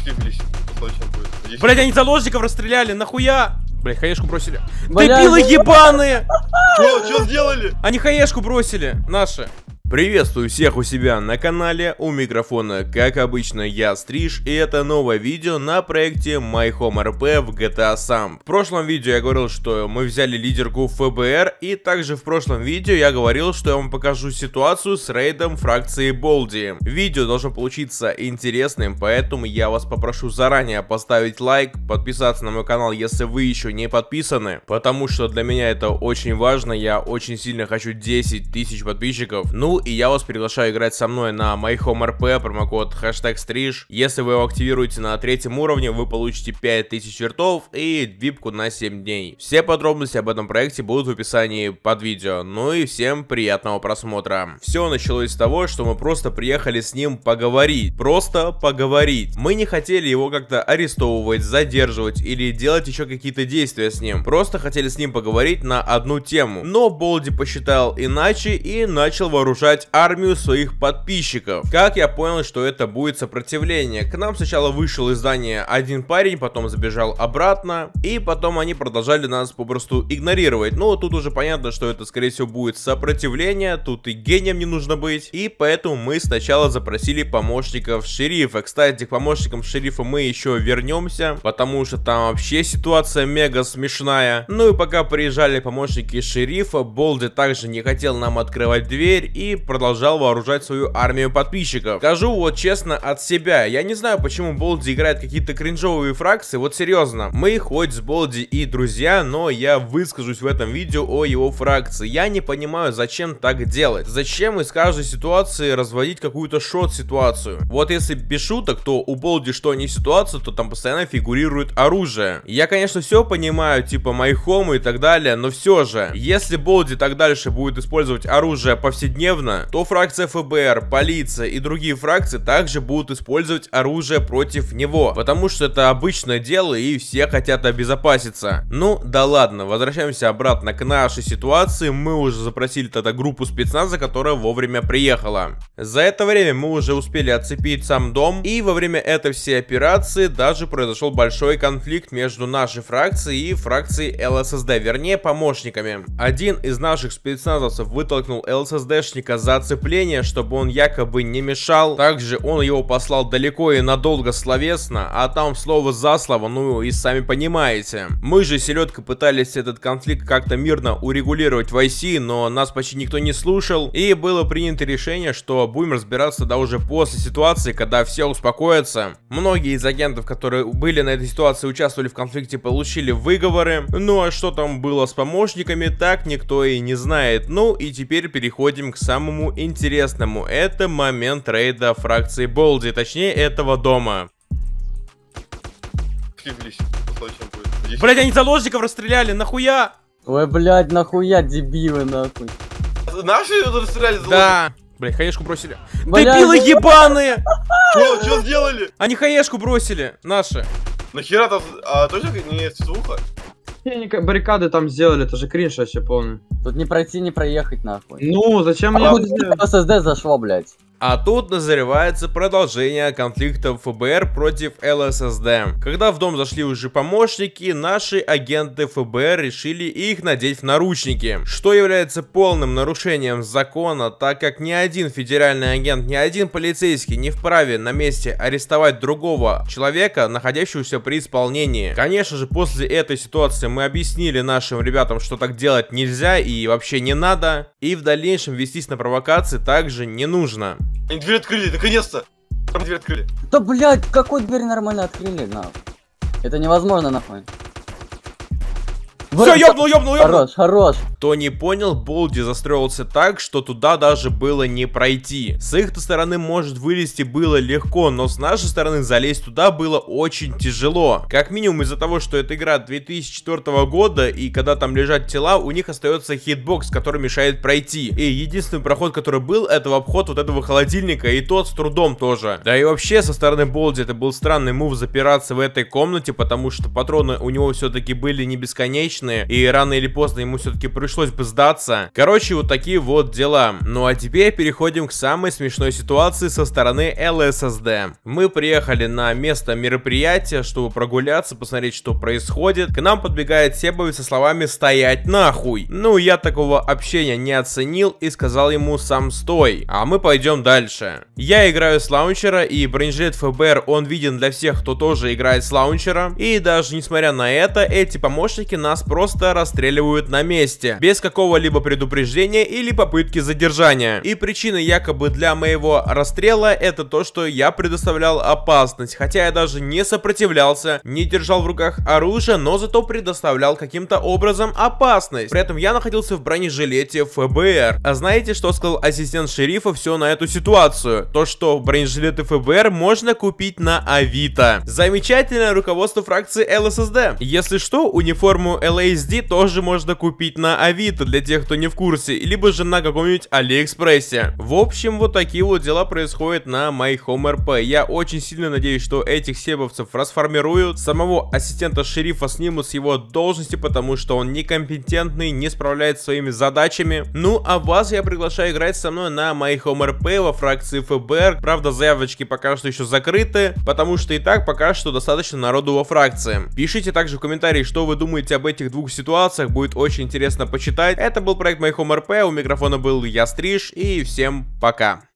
скривлись. Блять, они заложников расстреляли, нахуя? Блять, хаешку бросили. Дебилы ну ебаные! Что, что сделали? Они хаешку бросили, наши. Приветствую всех у себя на канале, у микрофона как обычно я Стриж и это новое видео на проекте My Home RP в GTA Sam. В прошлом видео я говорил, что мы взяли лидерку ФБР и также в прошлом видео я говорил, что я вам покажу ситуацию с рейдом фракции Болди. Видео должно получиться интересным, поэтому я вас попрошу заранее поставить лайк, подписаться на мой канал, если вы еще не подписаны, потому что для меня это очень важно, я очень сильно хочу 10 тысяч подписчиков. Ну и я вас приглашаю играть со мной на MyHomeRP, промокод хэштег стриж. Если вы его активируете на третьем уровне, вы получите 5000 вертов и випку на 7 дней. Все подробности об этом проекте будут в описании под видео. Ну и всем приятного просмотра. Все началось с того, что мы просто приехали с ним поговорить. Просто поговорить. Мы не хотели его как-то арестовывать, задерживать или делать еще какие-то действия с ним. Просто хотели с ним поговорить на одну тему. Но Болди посчитал иначе и начал вооружать собирать армию своих подписчиков. Как я понял, что это будет сопротивление. К нам сначала вышел из здания один парень, потом забежал обратно, и потом они продолжали нас попросту игнорировать. Ну, тут уже понятно, что это скорее всего будет сопротивление, тут и гением не нужно быть, и поэтому мы сначала запросили помощников шерифа. Кстати, к помощникам шерифа мы еще вернемся, потому что там вообще ситуация мега смешная. Ну и пока приезжали помощники шерифа, Болди также не хотел нам открывать дверь, и продолжал вооружать свою армию подписчиков. Скажу вот честно от себя, я не знаю, почему Болди играет какие-то кринжовые фракции, вот серьезно. Мы хоть с Болди и друзья, но я выскажусь в этом видео о его фракции. Я не понимаю, зачем так делать. Зачем из каждой ситуации разводить какую-то шот-ситуацию? Вот если без шуток, то у Болди что не ситуация, то там постоянно фигурирует оружие. Я, конечно, все понимаю, типа мои хомы и так далее, но все же, если Болди так дальше будет использовать оружие повседневно, нужно, то фракция ФБР, полиция и другие фракции также будут использовать оружие против него, потому что это обычное дело и все хотят обезопаситься. Ну да ладно, возвращаемся обратно к нашей ситуации, мы уже запросили тогда группу спецназа, которая вовремя приехала. За это время мы уже успели оцепить сам дом, и во время этой всей операции даже произошел большой конфликт между нашей фракцией и фракцией ЛССД, вернее помощниками. Один из наших спецназовцев вытолкнул ЛССДшника за оцепление, чтобы он якобы не мешал. Также он его послал далеко и надолго словесно, а там слово за слово, ну и сами понимаете. Мы же селедка пытались этот конфликт как-то мирно урегулировать в IC, но нас почти никто не слушал, и было принято решение, что будем разбираться да уже после ситуации, когда все успокоятся. Многие из агентов, которые были на этой ситуации, участвовали в конфликте, получили выговоры. Ну а что там было с помощниками, так никто и не знает. Ну и теперь переходим к самому интересному. Это момент рейда фракции Болди, точнее этого дома. Блять, они заложников расстреляли, нахуя? Ой, блядь, нахуя, дебилы, нахуй. Наши расстреляли заложников? Да. Блять, хаешку бросили. Бля, Дебилы ебаные! Что, что сделали? Они хаешку бросили, наши. Нахера там, а точно не звука? баррикады там сделали, это же кринж вообще полный. Тут не пройти, не проехать нахуй. Ну, зачем а мне... ССД зашло, блядь. А тут назревается продолжение конфликта ФБР против ЛССД. Когда в дом зашли уже помощники, наши агенты ФБР решили их надеть в наручники, что является полным нарушением закона, так как ни один федеральный агент, ни один полицейский не вправе на месте арестовать другого человека, находящегося при исполнении. Конечно же, после этой ситуации мы объяснили нашим ребятам, что так делать нельзя и вообще не надо, и в дальнейшем вестись на провокации также не нужно. Они дверь открыли, наконец-то! Дверь открыли. Да блядь, какой дверь нормально открыли, на. Это невозможно нахуй. Все, ёбнул, ёбнул, ёбнул. Хорош, хорош. Кто не понял, Болди застроился так, что туда даже было не пройти. С их стороны, может, вылезти было легко, но с нашей стороны залезть туда было очень тяжело. Как минимум из-за того, что эта игра 2004 года, и когда там лежат тела, у них остается хитбокс, который мешает пройти. И единственный проход, который был, это в обход вот этого холодильника, и тот с трудом тоже. Да и вообще, со стороны Болди это был странный мув запираться в этой комнате, потому что патроны у него все-таки были не бесконечные, беспомощные, и рано или поздно ему все-таки пришлось бы сдаться. Короче, вот такие вот дела. Ну а теперь переходим к самой смешной ситуации со стороны LSSD. Мы приехали на место мероприятия, чтобы прогуляться, посмотреть, что происходит. К нам подбегает Себович со словами «стоять нахуй». Ну, я такого общения не оценил и сказал ему «сам стой», а мы пойдем дальше. Я играю с лаунчера, и бронежилет ФБР, он виден для всех, кто тоже играет с лаунчера. И даже несмотря на это, эти помощники нас просто расстреливают на месте, без какого-либо предупреждения или попытки задержания. И причина якобы для моего расстрела это то, что я предоставлял опасность, хотя я даже не сопротивлялся, не держал в руках оружие, но зато предоставлял каким-то образом опасность. При этом я находился в бронежилете ФБР. А знаете, что сказал ассистент шерифа все на эту ситуацию? То, что бронежилеты ФБР можно купить на Авито. Замечательное руководство фракции ЛССД. Если что, униформу ЛССД LSD тоже можно купить на Авито, для тех, кто не в курсе, либо же на каком-нибудь Алиэкспрессе. В общем, вот такие вот дела происходят на MyHome.rp. Я очень сильно надеюсь, что этих себовцев расформируют, самого ассистента шерифа снимут с его должности, потому что он некомпетентный, не справляется своими задачами. Ну, а вас я приглашаю играть со мной на MyHome.rp во фракции ФБР. Правда, заявочки пока что еще закрыты, потому что и так пока что достаточно народу во фракции. Пишите также в комментарии, что вы думаете об этих этих двух ситуациях будет очень интересно почитать. Это был проект My Home у микрофона был я, Стриж, и всем пока.